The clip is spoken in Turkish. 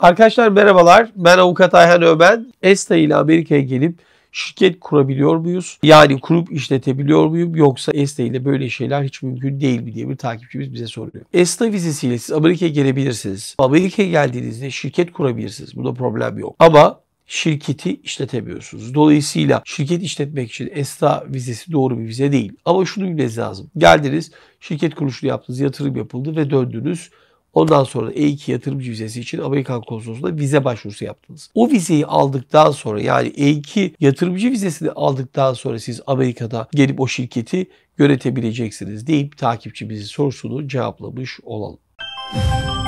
Arkadaşlar merhabalar. Ben Avukat Ayhan Öben. ESTA ile Amerika'ya gelip şirket kurabiliyor muyuz? Yani kurup işletebiliyor muyum? Yoksa ESTA ile böyle şeyler hiç mümkün değil mi diye bir takipçimiz bize soruyor. ESTA vizesiyle siz Amerika'ya gelebilirsiniz. Amerika'ya geldiğinizde şirket kurabilirsiniz. Bu da problem yok. Ama şirketi işletemiyorsunuz. Dolayısıyla şirket işletmek için ESTA vizesi doğru bir vize değil. Ama şunu bilmeniz lazım. Geldiniz, şirket kuruluşu yaptınız, yatırım yapıldı ve döndünüz. Ondan sonra da E2 yatırımcı vizesi için Amerikan konsolosluğuna vize başvurusu yaptınız. O vizeyi aldıktan sonra yani E2 yatırımcı vizesini aldıktan sonra siz Amerika'da gelip o şirketi yönetebileceksiniz deyip takipçimizin sorusunu cevaplamış olalım.